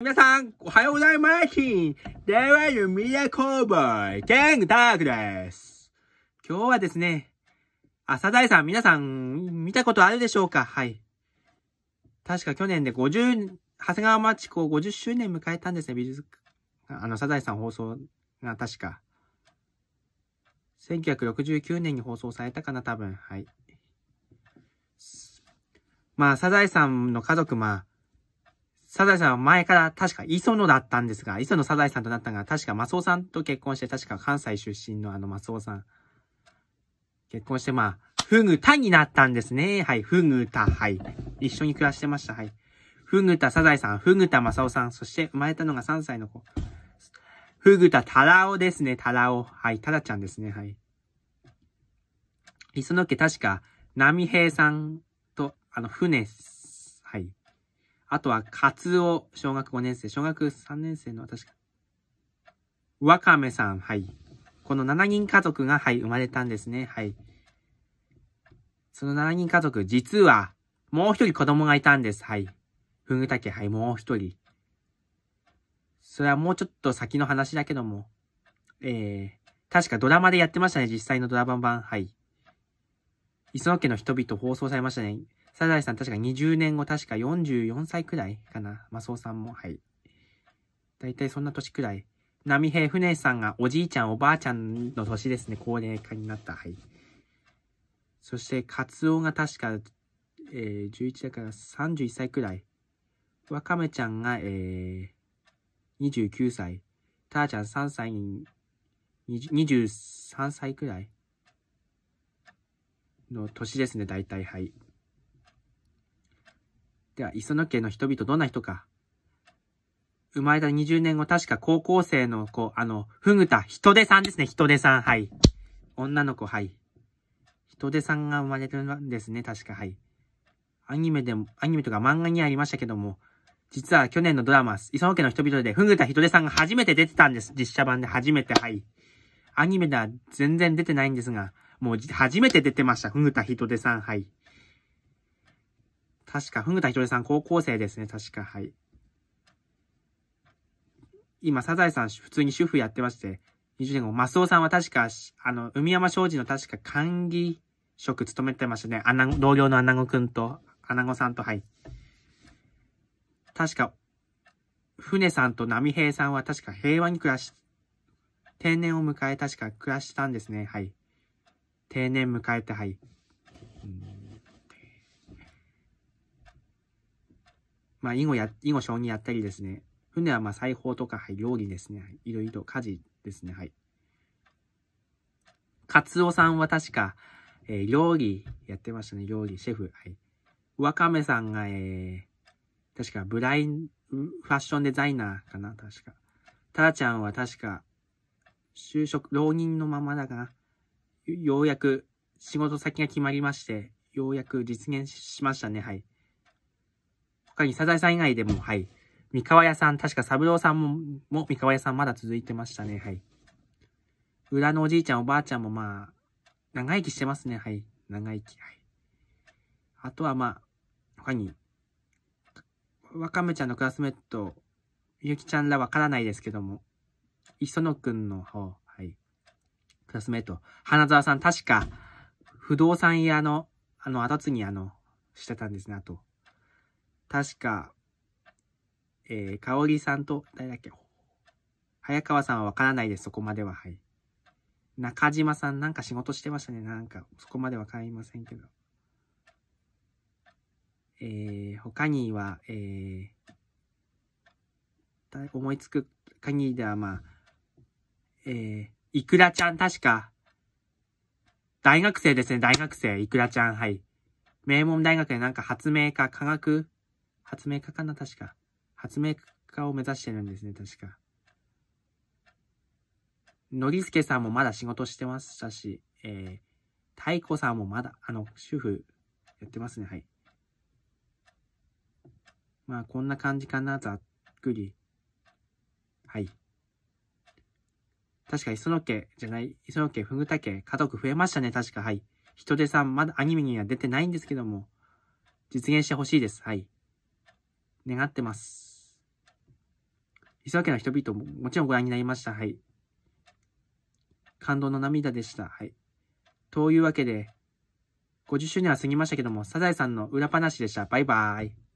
皆さん、おはようございます。ケンタークです。今日はですね、あ、サザエさん、皆さん、見たことあるでしょうかはい。確か去年で50、長谷川町子50周年迎えたんですね、美術、あの、サザエさん放送が確か。1969年に放送されたかな、多分。はい。まあ、サザエさんの家族、まあ、サザエさんは前から確か磯野だったんですが、磯野サザエさんとなったのが、確かマスオさんと結婚して、確か関西出身のあのマスオさん。結婚して、まあ、フグタになったんですね。はい、フグタ、はい。一緒に暮らしてました、はい。フグタサザエさん、フグタマサオさん、そして生まれたのが3歳の子。フグタタラオですね、タラオ。はい、タラちゃんですね、はい。磯野家確か、波平さんと、あの、船、はい。あとは、カツオ、小学5年生、小学3年生の、確か、ワカメさん、はい。この7人家族が、はい、生まれたんですね、はい。その7人家族、実は、もう一人子供がいたんです、はい。ふぐたけ、はい、もう一人。それはもうちょっと先の話だけども、えー、確かドラマでやってましたね、実際のドラマ版、はい。磯野家の人々放送されましたね。サザエさん確か20年後、確か44歳くらいかな。マスオさんも、はい。大体そんな年くらい。波平船さんがおじいちゃん、おばあちゃんの年ですね。高齢化になった。はい。そして、カツオが確か、えー、11だから31歳くらい。ワカメちゃんが、えー、29歳。ターちゃん3歳に、23歳くらいの年ですね、大体、はい。では、磯野家の人々どんな人か。生まれた20年後、確か高校生の子、あの、ふぐた、人手さんですね、人手さん、はい。女の子、はい。人手さんが生まれるんですね、確か、はい。アニメでも、アニメとか漫画にありましたけども、実は去年のドラマ、磯野家の人々で、ふぐたとでさんが初めて出てたんです。実写版で初めて、はい。アニメでは全然出てないんですが、もう初めて出てました。ふぐた人でさん、はい。確か、ふぐたひとりさん、高校生ですね。確か、はい。今、サザエさん、普通に主婦やってまして、20年後、マスオさんは確か、あの、海山商事の確か管理職務めてましたね。アナ同僚のアナゴくんと、アナゴさんと、はい。確か、船さんと波平さんは確か平和に暮らし、定年を迎え確か暮らしたんですね。はい。定年迎えて、はい。まあ、囲碁や、囲碁将棋やったりですね。船はまあ、裁縫とか、はい、料理ですね。いろいろ家事ですね。はい。カツオさんは確か、えー、料理やってましたね。料理、シェフ。はい。ワカメさんが、えー、確かブライン、ファッションデザイナーかな確か。タラちゃんは確か、就職、浪人のままだが、ようやく仕事先が決まりまして、ようやく実現しましたね。はい。他にサザエさん以外でも、はい。三河屋さん、確か三郎さんも、も三河屋さんまだ続いてましたね。はい。裏のおじいちゃん、おばあちゃんもまあ、長生きしてますね。はい。長生き。はい。あとはまあ、他に、わかめちゃんのクラスメイト、ゆきちゃんらわからないですけども、磯野くんの方、はい。クラスメイト、花沢さん、確か、不動産屋の、あの、後継ぎ、あの、してたんですね、あと。確か、えー、おりさんと、誰だっけ早川さんはわからないです、そこまでは。はい。中島さん、なんか仕事してましたね。なんか、そこまでわかりませんけど。えー、他には、えー、思いつく限りでは、まあ、えー、いくらちゃん、確か、大学生ですね、大学生、いくらちゃん、はい。名門大学でなんか発明家、科学発明家かな、確か。発明家を目指してるんですね、確か。のりすけさんもまだ仕事してましたし、えー、太鼓さんもまだ、あの、主婦やってますね、はい。まあ、こんな感じかな、ざっくり。はい。確か、磯野家じゃない、磯野家、ふぐた家、家族増えましたね、確か、はい。人手さん、まだアニメには出てないんですけども、実現してほしいです、はい。願ってます。磯崎の人々ももちろんご覧になりました。はい。感動の涙でした。はい。というわけで、50周年は過ぎましたけども、サザエさんの裏話でした。バイバーイ。